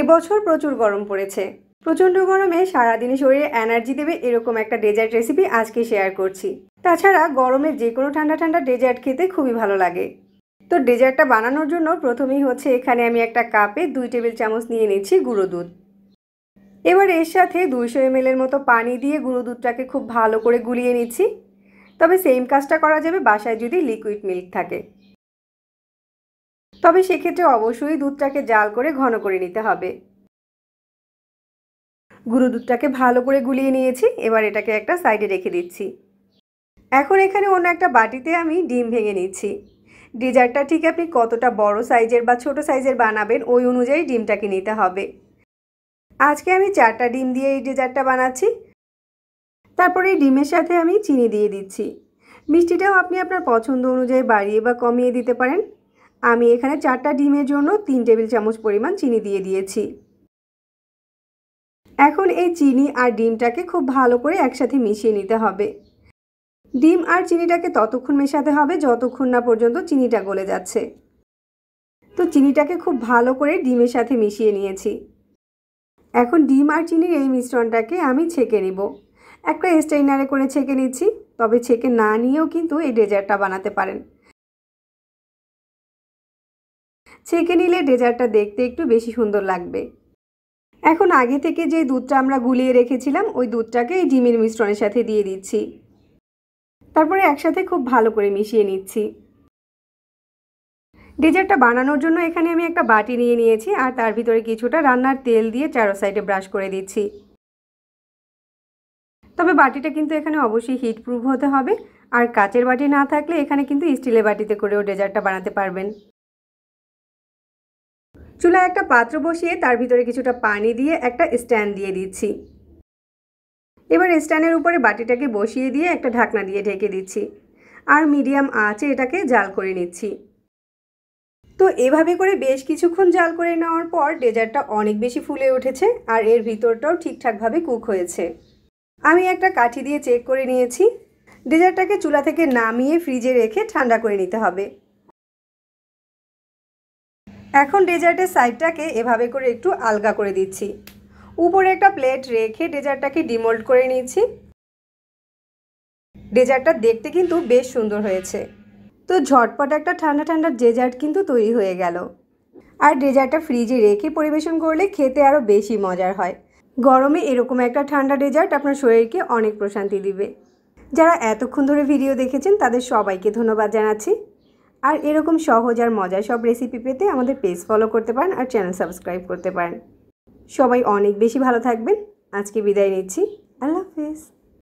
এবছর প্রচুর গরম পড়েছে প্রচণ্ড গরমে সারাদিনে শরীরে এনার্জি দেবে এরকম একটা ডেজার্ট রেসিপি আজকে শেয়ার করছি তাছাড়া গরমে যে কোনো ঠান্ডা ঠান্ডা ডেজার্ট খেতে খুবই ভালো লাগে তো ডেজার্টটা বানানোর জন্য প্রথমেই হচ্ছে এখানে আমি একটা কাপে দুই টেবিল চামচ নিয়ে নিচ্ছি গুঁড়ো দুধ এবার এর সাথে দুইশো এম এর মতো পানি দিয়ে গুঁড়ো দুধটাকে খুব ভালো করে গুলিয়ে নিচ্ছি তবে সেম কাজটা করা যাবে বাসায় যদি লিকুইড মিল্ক থাকে তবে সেক্ষেত্রে অবশ্যই দুধটাকে জাল করে ঘন করে নিতে হবে গুঁড়ো দুধটাকে ভালো করে গুলিয়ে নিয়েছি এবার এটাকে একটা সাইডে রেখে দিচ্ছি এখন এখানে অন্য একটা বাটিতে আমি ডিম ভেঙে নিচ্ছি ডিজার্টটা ঠিক আপনি কতটা বড় সাইজের বা ছোট সাইজের বানাবেন ওই অনুযায়ী ডিমটাকে নিতে হবে আজকে আমি চারটা ডিম দিয়ে এই ডেজার্টটা বানাচ্ছি তারপরে এই ডিমের সাথে আমি চিনি দিয়ে দিচ্ছি মিষ্টিটাও আপনি আপনার পছন্দ অনুযায়ী বাড়িয়ে বা কমিয়ে দিতে পারেন আমি এখানে চারটা ডিমের জন্য তিন টেবিল চামচ পরিমাণ চিনি দিয়ে দিয়েছি এখন এই চিনি আর ডিমটাকে খুব ভালো করে একসাথে মিশিয়ে নিতে হবে ডিম আর চিনিটাকে ততক্ষণ মেশাতে হবে যতক্ষণ না পর্যন্ত চিনিটা গলে যাচ্ছে তো চিনিটাকে খুব ভালো করে ডিমের সাথে মিশিয়ে নিয়েছি এখন ডিম আর চিনির এই মিশ্রণটাকে আমি ছেঁকে নিব একটা স্টেইনারে করে ছেঁকে নিচ্ছি তবে ছেঁকে না নিয়েও কিন্তু এই ডেজার্টটা বানাতে পারেন ছেঁকে নিলে ডেজার্টটা দেখতে একটু বেশি সুন্দর লাগবে এখন আগে থেকে যে দুধটা আমরা গুলিয়ে রেখেছিলাম ওই দুধটাকে এই ডিমের মিশ্রণের সাথে দিয়ে দিচ্ছি তারপরে একসাথে খুব ভালো করে মিশিয়ে নিচ্ছি ডেজার্টটা বানানোর জন্য এখানে আমি একটা বাটি নিয়ে নিয়েছি আর তার ভিতরে কিছুটা রান্নার তেল দিয়ে চারো সাইডে ব্রাশ করে দিচ্ছি তবে বাটিটা কিন্তু এখানে অবশ্যই হিট প্রুফ হতে হবে আর কাচের বাটি না থাকলে এখানে কিন্তু স্টিলের বাটিতে করেও ডেজার্টটা বানাতে পারবেন চুলায় একটা পাত্র বসিয়ে তার ভিতরে কিছুটা পানি দিয়ে একটা স্ট্যান্ড দিয়ে দিচ্ছি এবার স্ট্যান্ডের উপরে বাটিটাকে বসিয়ে দিয়ে একটা ঢাকনা দিয়ে ঢেকে দিচ্ছি আর মিডিয়াম আঁচে এটাকে জাল করে নিচ্ছি তো এভাবে করে বেশ কিছুক্ষণ জাল করে নেওয়ার পর ডেজার্টটা অনেক বেশি ফুলে উঠেছে আর এর ভিতরটাও ঠিকঠাকভাবে কুক হয়েছে আমি একটা কাঠি দিয়ে চেক করে নিয়েছি ডেজার্টটাকে চুলা থেকে নামিয়ে ফ্রিজে রেখে ঠান্ডা করে নিতে হবে এখন ডেজার্টের সাইডটাকে এভাবে করে একটু আলগা করে দিচ্ছি উপরে একটা প্লেট রেখে ডেজার্টটাকে ডিমোল্ড করে নিয়েছি ডেজার্টটা দেখতে কিন্তু বেশ সুন্দর হয়েছে তো ঝটপট একটা ঠান্ডা ঠান্ডা ডেজার্ট কিন্তু তৈরি হয়ে গেল আর ডেজার্টটা ফ্রিজে রেখে পরিবেশন করলে খেতে আরও বেশি মজার হয় গরমে এরকম একটা ঠান্ডা ডেজার্ট আপনার শরীরকে অনেক প্রশান্তি দিবে যারা এতক্ষণ ধরে ভিডিও দেখেছেন তাদের সবাইকে ধন্যবাদ জানাচ্ছি আর এরকম সহজ আর মজার সব রেসিপি পেতে আমাদের পেজ ফলো করতে পারেন আর চ্যানেল সাবস্ক্রাইব করতে পারেন সবাই অনেক বেশি ভালো থাকবেন আজকে বিদায় নিচ্ছি আল্লাহ হাফেজ